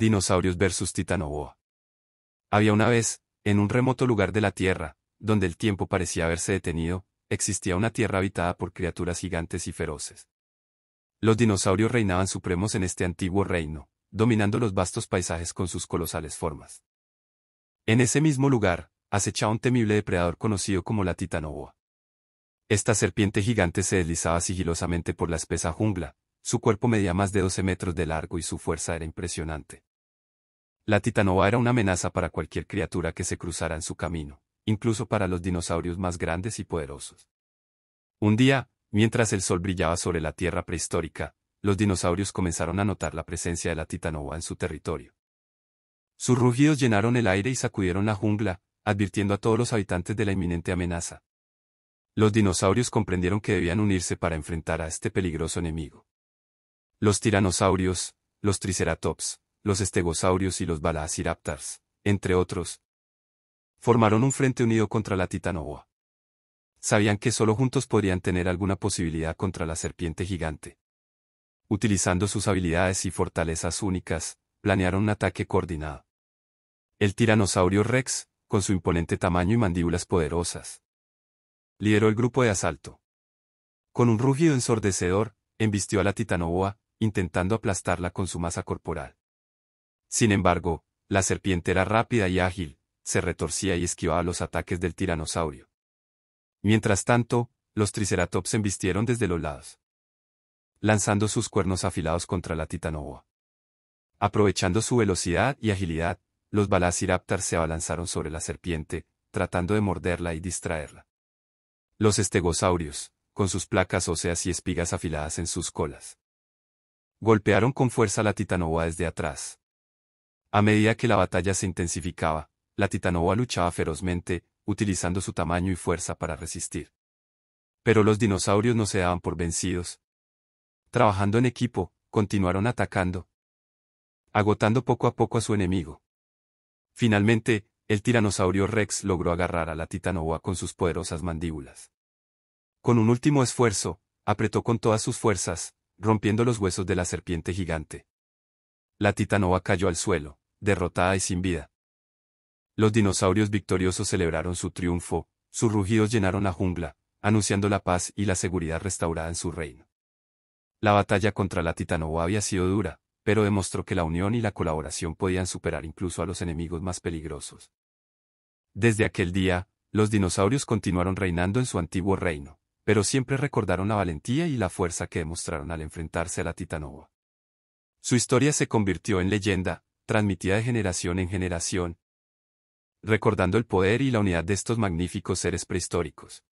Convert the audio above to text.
Dinosaurios versus Titanoboa. Había una vez, en un remoto lugar de la Tierra, donde el tiempo parecía haberse detenido, existía una tierra habitada por criaturas gigantes y feroces. Los dinosaurios reinaban supremos en este antiguo reino, dominando los vastos paisajes con sus colosales formas. En ese mismo lugar, acechaba un temible depredador conocido como la titanoboa. Esta serpiente gigante se deslizaba sigilosamente por la espesa jungla, su cuerpo medía más de 12 metros de largo y su fuerza era impresionante. La titanova era una amenaza para cualquier criatura que se cruzara en su camino, incluso para los dinosaurios más grandes y poderosos. Un día, mientras el sol brillaba sobre la tierra prehistórica, los dinosaurios comenzaron a notar la presencia de la titanova en su territorio. Sus rugidos llenaron el aire y sacudieron la jungla, advirtiendo a todos los habitantes de la inminente amenaza. Los dinosaurios comprendieron que debían unirse para enfrentar a este peligroso enemigo. Los tiranosaurios, los triceratops, los estegosaurios y los balaciraptors, entre otros, formaron un frente unido contra la titanoboa. Sabían que solo juntos podrían tener alguna posibilidad contra la serpiente gigante. Utilizando sus habilidades y fortalezas únicas, planearon un ataque coordinado. El tiranosaurio Rex, con su imponente tamaño y mandíbulas poderosas, lideró el grupo de asalto. Con un rugido ensordecedor, embistió a la titanoboa, intentando aplastarla con su masa corporal. Sin embargo, la serpiente era rápida y ágil, se retorcía y esquivaba los ataques del tiranosaurio. Mientras tanto, los triceratops se embistieron desde los lados, lanzando sus cuernos afilados contra la titanoboa. Aprovechando su velocidad y agilidad, los balaciraptors se abalanzaron sobre la serpiente, tratando de morderla y distraerla. Los estegosaurios, con sus placas óseas y espigas afiladas en sus colas, golpearon con fuerza la titanoboa desde atrás, a medida que la batalla se intensificaba, la titanoa luchaba ferozmente, utilizando su tamaño y fuerza para resistir. Pero los dinosaurios no se daban por vencidos. Trabajando en equipo, continuaron atacando, agotando poco a poco a su enemigo. Finalmente, el tiranosaurio Rex logró agarrar a la titanoa con sus poderosas mandíbulas. Con un último esfuerzo, apretó con todas sus fuerzas, rompiendo los huesos de la serpiente gigante. La titanoa cayó al suelo, derrotada y sin vida. Los dinosaurios victoriosos celebraron su triunfo, sus rugidos llenaron la jungla, anunciando la paz y la seguridad restaurada en su reino. La batalla contra la Titanoboa había sido dura, pero demostró que la unión y la colaboración podían superar incluso a los enemigos más peligrosos. Desde aquel día, los dinosaurios continuaron reinando en su antiguo reino, pero siempre recordaron la valentía y la fuerza que demostraron al enfrentarse a la Titanova. Su historia se convirtió en leyenda, transmitida de generación en generación, recordando el poder y la unidad de estos magníficos seres prehistóricos.